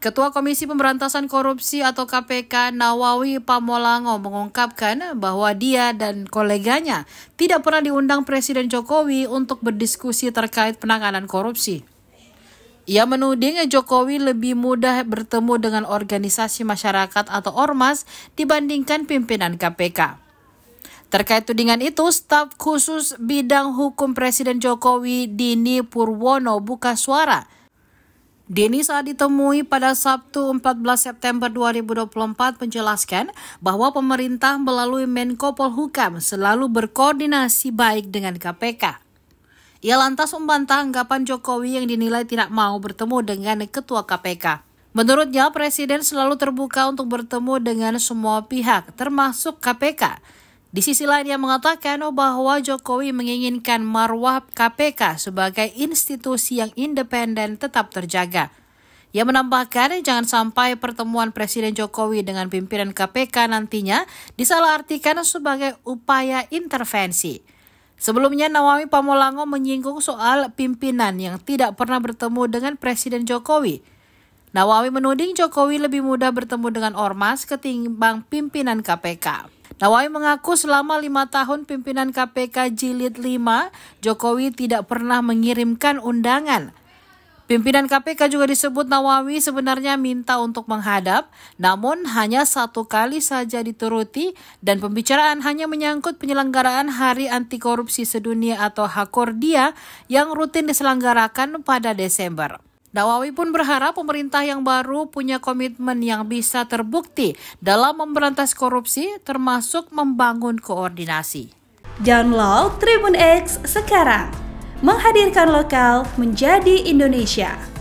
Ketua Komisi Pemberantasan Korupsi atau KPK Nawawi Pamolango mengungkapkan bahwa dia dan koleganya tidak pernah diundang Presiden Jokowi untuk berdiskusi terkait penanganan korupsi. Ia menuding Jokowi lebih mudah bertemu dengan organisasi masyarakat atau ormas dibandingkan pimpinan KPK. Terkait tudingan itu, staf khusus bidang hukum Presiden Jokowi Dini Purwono buka suara Denny saat ditemui pada Sabtu 14 September 2024 menjelaskan bahwa pemerintah melalui Menko Polhukam selalu berkoordinasi baik dengan KPK. Ia lantas membantah anggapan Jokowi yang dinilai tidak mau bertemu dengan Ketua KPK. Menurutnya, Presiden selalu terbuka untuk bertemu dengan semua pihak, termasuk KPK. Di sisi lain yang mengatakan oh, bahwa Jokowi menginginkan marwah KPK sebagai institusi yang independen tetap terjaga. Ia menambahkan jangan sampai pertemuan Presiden Jokowi dengan pimpinan KPK nantinya disalahartikan sebagai upaya intervensi. Sebelumnya Nawawi Pamulango menyinggung soal pimpinan yang tidak pernah bertemu dengan Presiden Jokowi. Nawawi menuding Jokowi lebih mudah bertemu dengan Ormas ketimbang pimpinan KPK. Nawawi mengaku selama lima tahun pimpinan KPK Jilid 5, Jokowi tidak pernah mengirimkan undangan. Pimpinan KPK juga disebut Nawawi sebenarnya minta untuk menghadap, namun hanya satu kali saja dituruti dan pembicaraan hanya menyangkut penyelenggaraan Hari Anti Korupsi Sedunia atau Hakordia yang rutin diselenggarakan pada Desember. Nawawi pun berharap pemerintah yang baru punya komitmen yang bisa terbukti dalam memberantas korupsi termasuk membangun koordinasi. Download Tribun X sekarang. Menghadirkan lokal menjadi Indonesia.